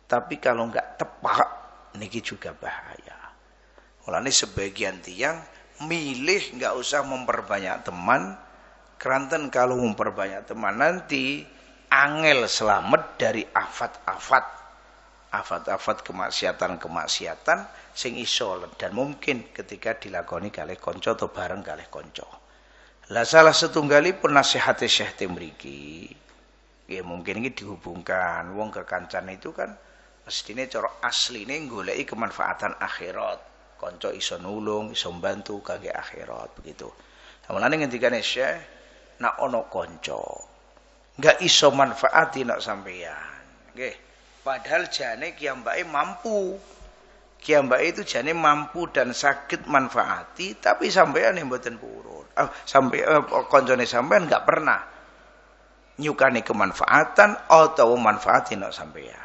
tapi kalau nggak tepat niki juga bahaya. Mulane sebagian tiang milih nggak usah memperbanyak teman, keranten kalau memperbanyak teman nanti angel selamat dari afat-afat afat-afat kemaksiatan-kemaksiatan sing iso dan mungkin ketika dilakoni kali konco atau bareng kali konco. Lah salah pun nasihat Syekh Timriki ya mungkin ini dihubungkan wong kekancan itu kan mestine asli asline goleki kemanfaatan akhirat. Konco iso nulung, iso bantu kangge akhirat begitu. Mulane ngendikane Syekh nak ono konco, enggak iso manfaati nak sampeyan. Nggih. Padahal jane baik mampu. baik itu jane mampu dan sakit manfaati, tapi sampean yang mboten purun. Oh, ah, sampai eh, oh, koncone sampean nggak pernah nyukani kemanfaatan atau manfaati no sampean.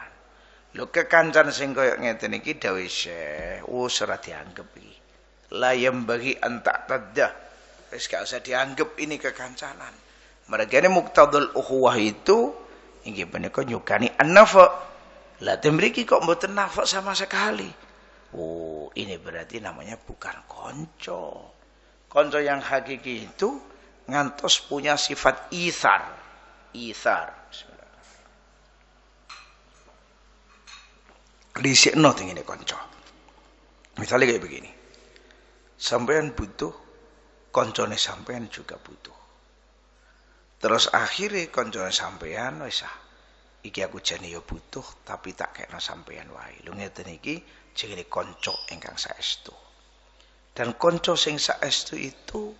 Lho kekancan singko koyo ngeten iki dawuh Syekh, wis ora dianggep iki. La ya bagi antak tadah. Wis gak usah dianggap ini kekancanan. Mereka ini muktadul uhuwah itu Inggih kau nyukani an lah temriki kok mboten nafas sama sekali. Oh, ini berarti namanya bukan konco. Konco yang hakiki itu ngantos punya sifat ithar. Ithar. Risikno ini konco. Misalnya kayak begini. Sampean butuh, koncone sampean juga butuh. Terus akhirnya koncone sampean wisah iki aku jane ya butuh tapi tak kekno sampeyan wae. Lho ngeten iki jenenge kanca ingkang saestu. Dan kanca sing saestu itu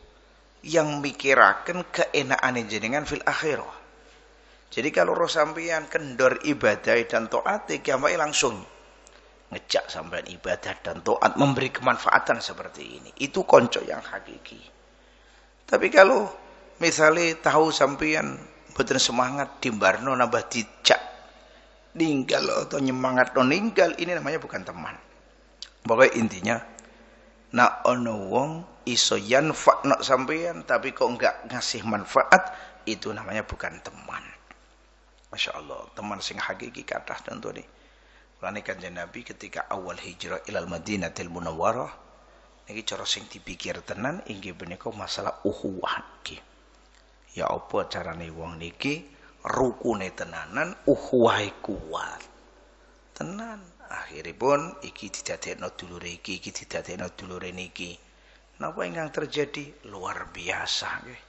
yang mikiraken keenakan jenengan fil akhirah. Jadi kalau roh sampeyan kendor ibadah dan taat kiamai langsung ngejak sampeyan ibadah dan taat memberi kemanfaatan seperti ini. Itu konco yang hakiki. Tapi kalau misalnya tahu sampeyan Betul semangat dimbarno nambah dicak. ninggal oh, atau nyemangat no oh, ninggal ini namanya bukan teman pokoknya intinya na ono wong iso yanfa no sampean tapi kok enggak ngasih manfaat itu namanya bukan teman Masya Allah teman sing hakiki kata tentu nih Mulane Kanjeng Nabi ketika awal hijrah ilal madinah Munawwarah niki cara sing dipikir tenan inggih menika masalah uhuwah nggih ya apa carane wong niki rukune tenanan uhuwahe kuat tenan akhiripun iki didadekno dulure iki iki didadekno dulure niki napa ingkang terjadi luar biasa nggih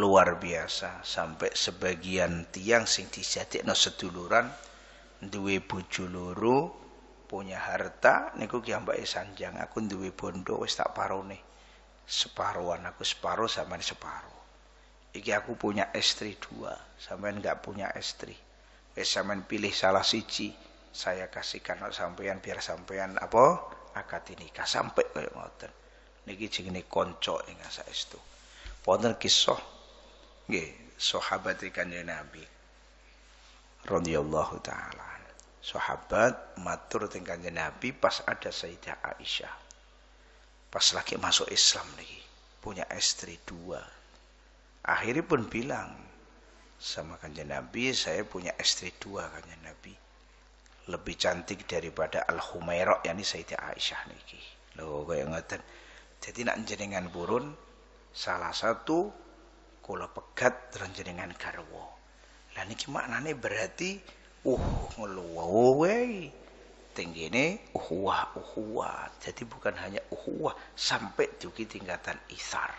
luar biasa sampai sebagian tiang sing dijadekno seduluran duwe bojo loro punya harta niku ki ambake sanjang aku duwe bondo wis tak parone separuhan aku separuh sama separuh Iki aku punya istri dua, sampean nggak punya istri. Wis eh, sampean pilih salah siji, saya kasihkan no sampean biar sampean apa akad nikah sampai kaya ngoten. Niki jenenge kanca ing saestu. Wonten kisah nggih sahabat kanjeng Nabi radhiyallahu taala. Sahabat matur teng kanjeng Nabi pas ada Sayyidah Aisyah. Pas lagi masuk Islam niki, punya istri dua Akhirnya pun bilang sama kanjeng Nabi, saya punya istri dua kanjeng Nabi. Lebih cantik daripada Al-Humairah, yakni Sayyidah Aisyah niki. Lho kaya ngoten. Jadi nak jenengan burun salah satu kula pegat jenengan garwa. Lah niki maknane berarti uh ngeluwo tinggi ini uhua uhua Jadi bukan hanya uhua sampai juga tingkatan isar.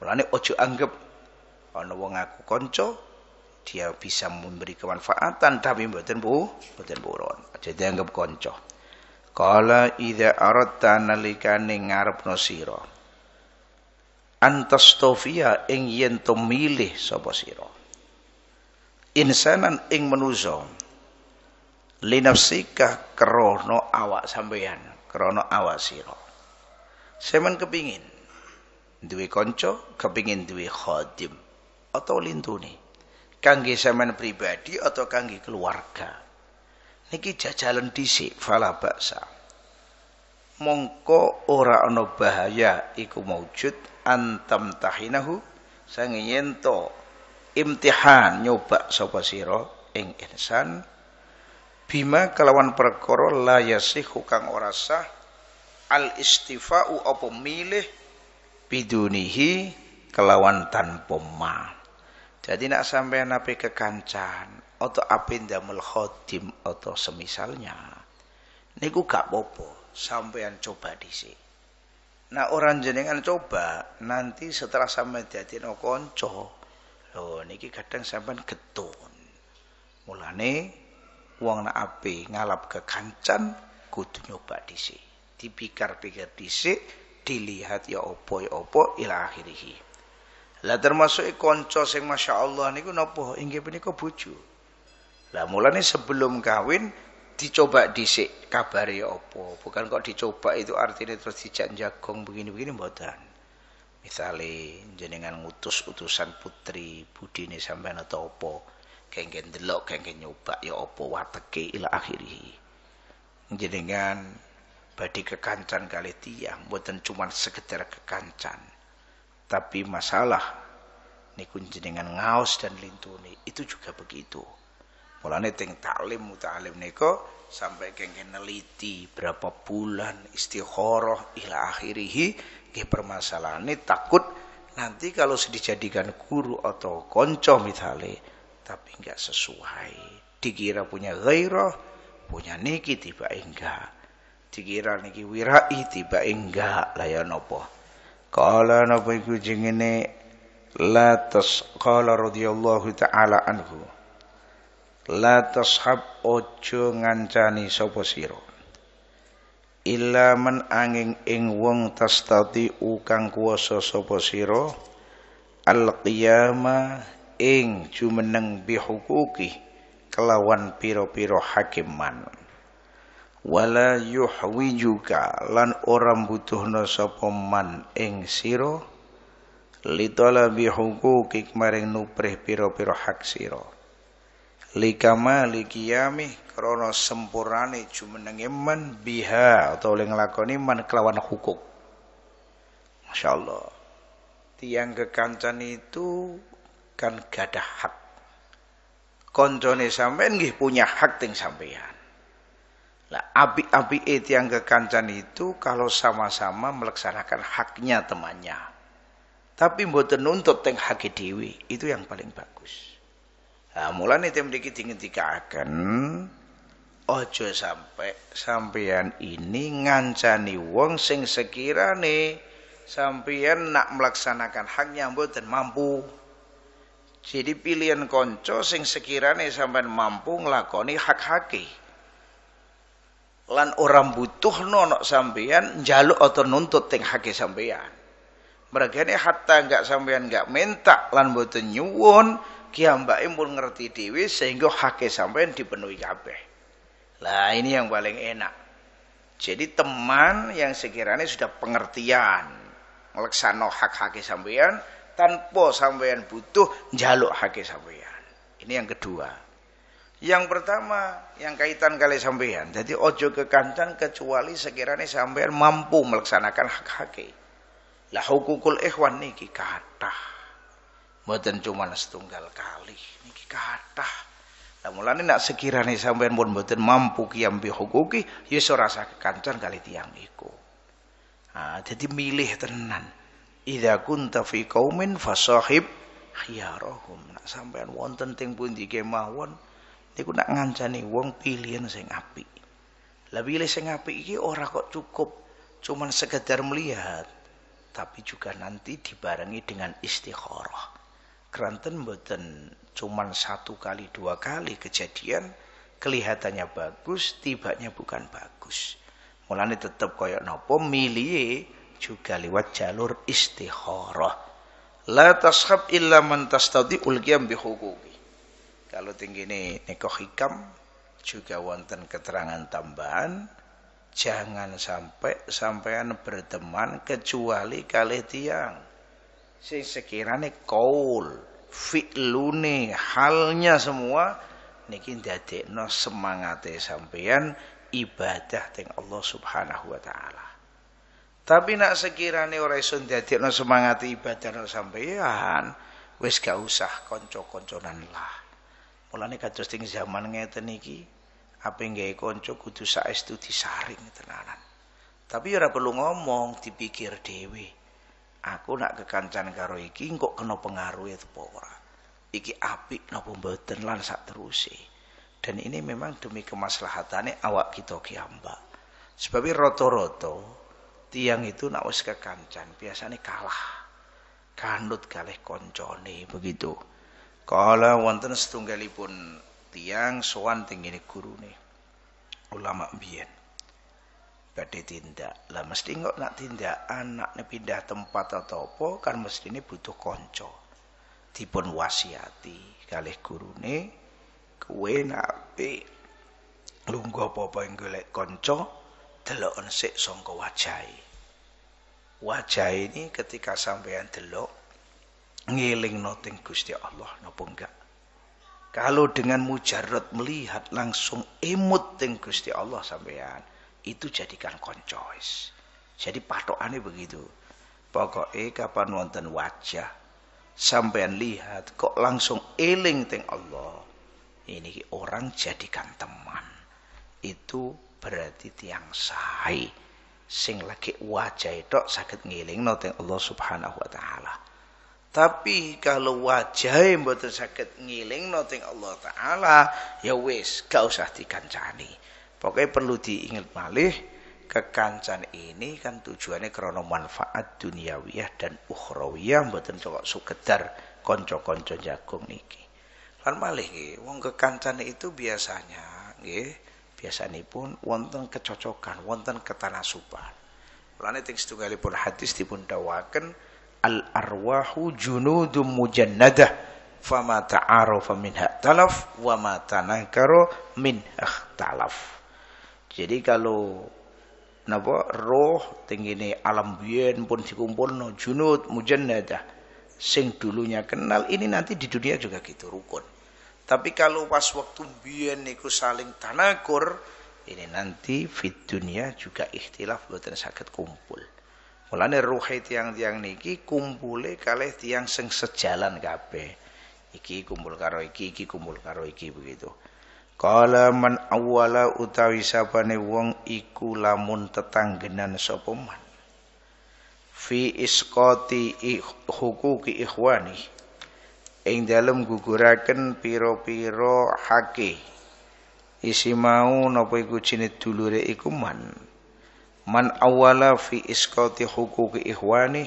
mulanya ojo anggap ana wong aku kanca dia bisa memberi kemanfaatan tapi mboten bu mboten buron aja dianggap kanca Kala idza aratta nalikane ngarepno sira antastofia ing yen to milih sapa sira insanan ing menuso linafsika krono awak sampeyan krono awak sira semen kepingin duwe kanca kepingin duwe khadim atau lintune kangge sampean pribadi atau kangge keluarga niki jajalan dhisik fala baksa mongko ora ana bahaya iku maujud antam tahinahu sange yen imtihan nyoba sapa sira ing insan bima kelawan perkara la yasihu orasa. ora sah al istifa'u apa milih bidunihi kelawan tanpa ma jadi nak sampai napi kekancan atau api damel khotim atau semisalnya. Niku gak popo sampean coba sini. Nah orang jenengan coba nanti setelah sampai jadi no konco. Loh niki kadang sampean getun. Mulane uang nak api ngalap kekancan kudu nyoba disi. dipikir di sini dilihat ya opo ya opo ila akhirihi. Lah termasuk e konco sing masya Allah niku nopo inggih punika bojo. Lah mulane sebelum kawin dicoba dhisik kabare apa. Bukan kok dicoba itu artinya terus dijak jagong begini-begini mboten. Misale jenengan ngutus utusan putri budine sampean atau apa, kengken delok, kengken nyoba ya apa wateke ila akhirih. Jenengan badi kekancan kali tiang, buatan cuman sekedar kekancan tapi masalah kunci dengan ngaus dan lintuni itu juga begitu. Mulane teng taklim mutalim niko sampai neli neliti berapa bulan istiqoroh ila akhirihi permasalahan ni takut nanti kalau dijadikan guru atau konco misalnya tapi nggak sesuai dikira punya gairah punya niki tiba enggak dikira niki wirai tiba enggak lah ya Kala napa iku jengene la tas qala radhiyallahu taala anhu. La tashab ojo ngancani sapa sira. Illa man angin ing wong tastati ukang kuwasa sapa sira al qiyama ing jumeneng bihukuki kelawan piro-piro hakiman wala yuhwijuka lan ora butuhna sapa man ing sira litalabi hukukik maring nuprih pira-pira hak sira likama likiyami krana sampurane jumenenge man biha atau ling lakoni man kelawan hukuk masyaallah tiang kekancan itu kan gadah hak koncone sampean nggih punya hak ting sampean Nah, abi api itu yang kekancan itu kalau sama-sama melaksanakan haknya temannya. Tapi buat nuntut teng hak dewi itu yang paling bagus. Nah, mulai mulane tem tiga akan. ojo sampai sampian ini ngancani wong sing sekirane sampian nak melaksanakan haknya buat dan mampu. Jadi pilihan konco sing sekirane sampean mampu ngelakoni hak haknya lan orang butuh nono sampean jaluk atau nuntut teng hake sampean mereka ini hatta enggak sampean enggak minta lan butuh nyuwun kiamba pun ngerti dewi sehingga hake sampean dipenuhi kabeh lah ini yang paling enak jadi teman yang sekiranya sudah pengertian melaksano hak hake sampean tanpa sampean butuh jaluk hake sampean ini yang kedua yang pertama, yang kaitan kali sampean. Jadi ojo ke kantan kecuali sekiranya sampean mampu melaksanakan hak haknya Lah hukukul ikhwan niki kata. bukan cuma setunggal kali niki kata. Lah mulane nak sekiranya sampean pun bukan mampu kiam bi hukuki, ya rasa ke kantan kali tiang iku. Nah, jadi milih tenan. Idza kunta fi qaumin fasahib rohum, Nak sampean wonten ting pundi kemawon, niku nak ngancani wong pilihan saya apik. lebih pilih sing apik iki orang kok cukup cuman sekedar melihat, tapi juga nanti dibarengi dengan istikharah. Keranten beten cuman satu kali dua kali kejadian kelihatannya bagus tibanya bukan bagus mulane tetap koyok nopo milih juga lewat jalur istikharah la tashab illa man tastadi ulgiam bihukuki. Kalau tinggi ini nikoh hikam juga wonten keterangan tambahan. Jangan sampai sampean berteman kecuali kali tiang. Sing sekiranya kaul, fi'lune, halnya semua niki ndadekno semangate sampean ibadah teng Allah Subhanahu wa taala. Tapi nak sekiranya ora iso ndadekno semangate ibadah sampean, wis gak usah konco-konconan lah. Mulane kados ting zaman ngeten iki ape nggawe kanca kudu saestu disaring tenanan. Tapi ora perlu ngomong, dipikir dewi. Aku nak kekancan karo iki kok kena pengaruh itu ya, ora. Iki apik napa mboten lan sak teruse. Dan ini memang demi kemaslahatannya awak kita kiamba. Sebab roto-roto tiang itu nak wis kekancan biasanya kalah. Kanut kalih koncone begitu. Kala wonten setunggalipun tiang sowan teng ini gurune. Ulama mbiyen. Badhe tindak. Lah mesti engko nak tindak anaknya pindah tempat atau apa kan mesti ini butuh konco. Dipun wasiati kalih gurune kuwe nape lungguh apa-apa ing golek kanca delok sik sangka wajahi. Wajah ini ketika sampean delok ngiling noting Gusti Allah nopo enggak kalau dengan mujarot melihat langsung imut ting Gusti Allah sampean itu jadikan koncois jadi patokannya begitu pokoknya kapan wonten wajah sampean lihat kok langsung eling ting Allah ini orang jadikan teman itu berarti tiang sahi sing lagi wajah itu sakit ngiling noting Allah subhanahu wa ta'ala tapi kalau wajah yang buat sakit ngiling noting Allah Ta'ala, ya wis, gak usah dikancani. Pokoknya perlu diingat malih, kekancan ini kan tujuannya karena manfaat duniawiyah dan ukhrawiyah mboten cocok sukedar konco-konco jagung niki. Lan malih nggih, wong kekancan itu biasanya nggih, biasanipun wonten kecocokan, wonten ketanasuban. Mulane teng setunggalipun hadis dipun dawaken al arwahu junudum mujannadah fama ta'arufa minha talaf wa ma tanakaro min talaf jadi kalau napa roh tinggi alam biyen pun dikumpulno junud mujannadah sing dulunya kenal ini nanti di dunia juga gitu rukun tapi kalau pas waktu biyen niku saling tanakur ini nanti fit dunia juga ikhtilaf boten sakit kumpul Mulane ruhe tiang-tiang niki kumpule kalih tiang sing sejalan kabeh. Iki kumpul karo iki, iki kumpul karo iki begitu. Kala man awala utawi sabane wong iku lamun tetanggenan sapa man. Fi isqati hukuki ikhwani. Ing dalem guguraken pira-pira hakih, Isi mau napa iku jenenge dulure iku man man awala fi iskoti hukuki ikhwani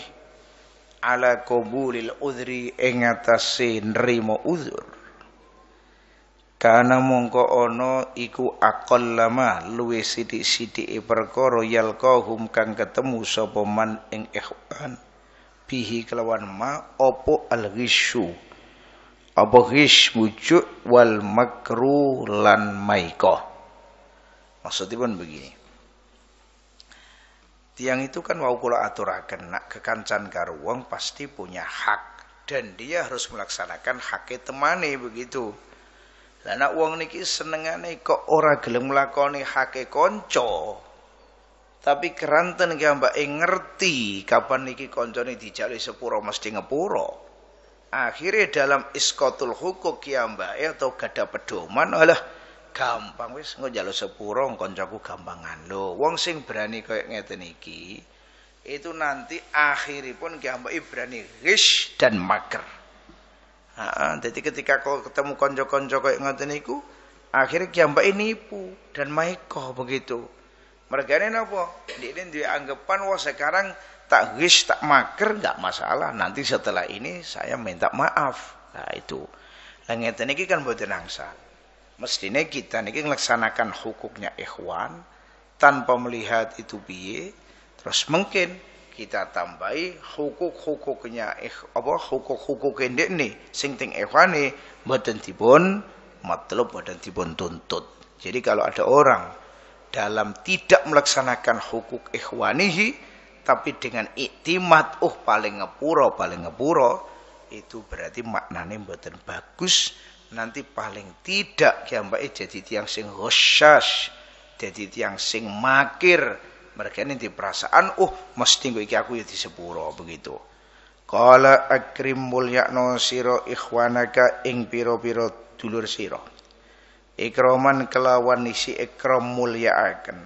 ala qabulil udri ing atase nrimo udhur kana mongko ono iku akol lama luwe sithik-sithike perkara yalqahum kang ketemu sapa man ing ikhwan bihi kelawan ma opo al-ghisyu apa ghish wujud wal makru lan maiko maksudipun begini tiang itu kan mau kula aturaken nak kekancan karo wong pasti punya hak dan dia harus melaksanakan haknya temani begitu. Lah nak wong niki senengane kok ora gelem nglakoni hake kanca. Tapi keranten ki mbake ngerti kapan niki koncone dijali sepuro mesti ngepuro. Akhirnya dalam iskotul hukuk ya mbak atau gada pedoman alah gampang wis engko njaluk sepuro kancaku gampangan lho wong sing berani kaya ngeten iki itu nanti akhiripun gampang berani ghis dan makar Heeh, jadi ketika kau ketemu konco-konco kayak ngoten niku, akhirnya ini pu dan maiko begitu. Mereka ini apa? Dene duwe anggapan wah sekarang tak ghish, tak maker enggak masalah. Nanti setelah ini saya minta maaf. Nah itu. Langit ini kan buat nangsal mestinya kita niki melaksanakan hukuknya ikhwan tanpa melihat itu biye terus mungkin kita tambahi hukuk-hukuknya eh, apa hukuk-hukuk ini nih sing ting nih badan dipun matlub badan tuntut jadi kalau ada orang dalam tidak melaksanakan hukuk ikhwanihi tapi dengan iktimat oh paling ngepuro paling ngepuro itu berarti maknanya mboten bagus nanti paling tidak baik jadi tiang sing ghasyash, jadi tiang sing makir. Mereka ini di perasaan, oh mesti gue iki aku ya di sepuro begitu. Kala akrim mulia no siro ikhwanaka ing piro-piro dulur siro Ikroman kelawan isi ikrom mulia ikram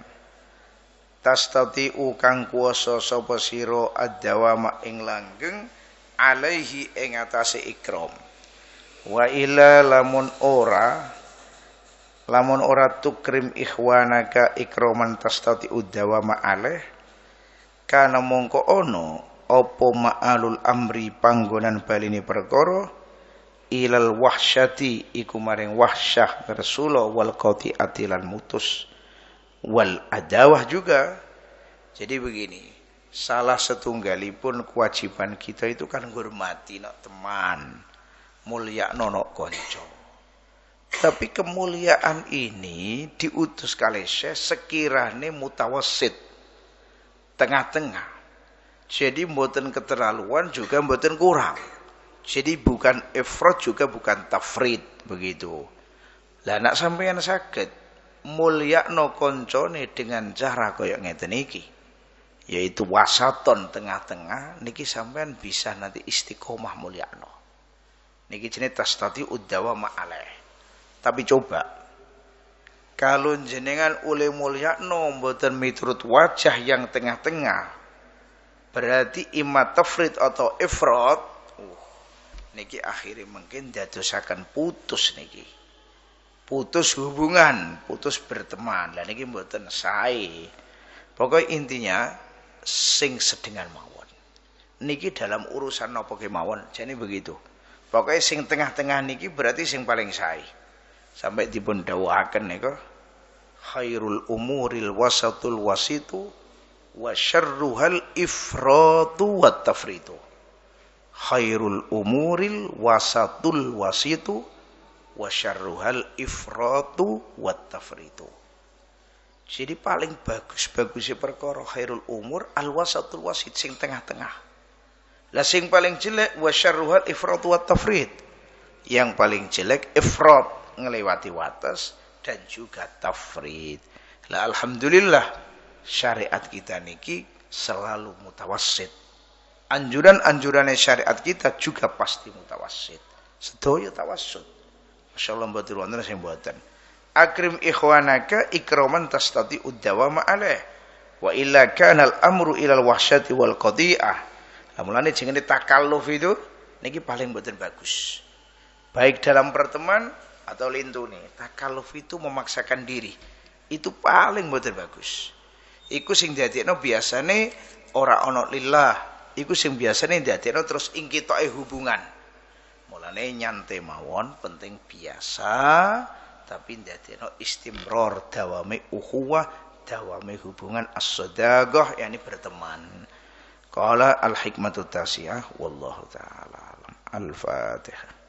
tas u ukang kuasa sopo siro ad-dawama ing langgeng alaihi ing atase ikrom wa ila lamun ora lamun ora tukrim ikhwanaka ikroman tastati udawa ma'aleh kana mongko ono opo ma'alul amri panggonan balini perkara ilal wahsyati iku maring wahsyah Rasulullah wal qati'ati atilan mutus wal adawah juga jadi begini salah setunggalipun kewajiban kita itu kan hormati nak teman Mulia Nono konco. Tapi kemuliaan ini diutus kali saya sekirane mutawasid. Tengah-tengah. Jadi mboten keterlaluan juga mboten kurang. Jadi bukan efrod juga bukan tafrid begitu. Lah nak sampeyan no Konco koncone dengan cara koyok ngeten iki. Yaitu wasaton tengah-tengah niki sampeyan bisa nanti istiqomah Mulia no. Niki jenis tastati udawa ma'aleh. Tapi coba. Kalau jenengan oleh mulia no dan miturut wajah yang tengah-tengah. Berarti imat atau ifrat. Uh, niki akhirnya mungkin dadosakan putus niki. Putus hubungan, putus berteman. dan niki mboten say. pokok intinya sing sedengan mawon. Niki dalam urusan nopo kemawon, jadi begitu. Pokoknya sing tengah-tengah niki berarti sing paling sae. Sampai dipun dawuhaken niku khairul umuril wasatul wasitu wa syarruhal ifratu wat tafritu. Khairul umuril wasatul wasitu wa syarruhal ifratu wat tafritu. Jadi paling bagus-bagusnya perkara khairul umur al wasatul wasit sing tengah-tengah. Lah sing paling jelek wa syarruhal ifrat wa tafrid. Yang paling jelek ifrat ngelewati watas dan juga tafrid. Lah alhamdulillah syariat kita niki selalu mutawassit. Anjuran-anjurannya syariat kita juga pasti mutawassit. Sedoyo tawassut. Masya Allah mbak sing mboten. Akrim ikhwanaka ikroman tastati uddawama alaih. Wa illa kana amru ila al-wahsyati wal qadi'ah Nah, mulane jenenge takalluf itu niki paling mboten bagus. Baik dalam perteman atau lintu nih. Takalluf itu memaksakan diri. Itu paling mboten bagus. Iku sing dadekno biasane orang ana lillah. Iku sing biasane dadekno terus ing hubungan. Mulane nyantai mawon penting biasa tapi ndadekno istimror dawame uhuwa dawame hubungan as-sadaqah yakni berteman. قال الحكمة التاسعة والله تعالى أعلم الفاتحة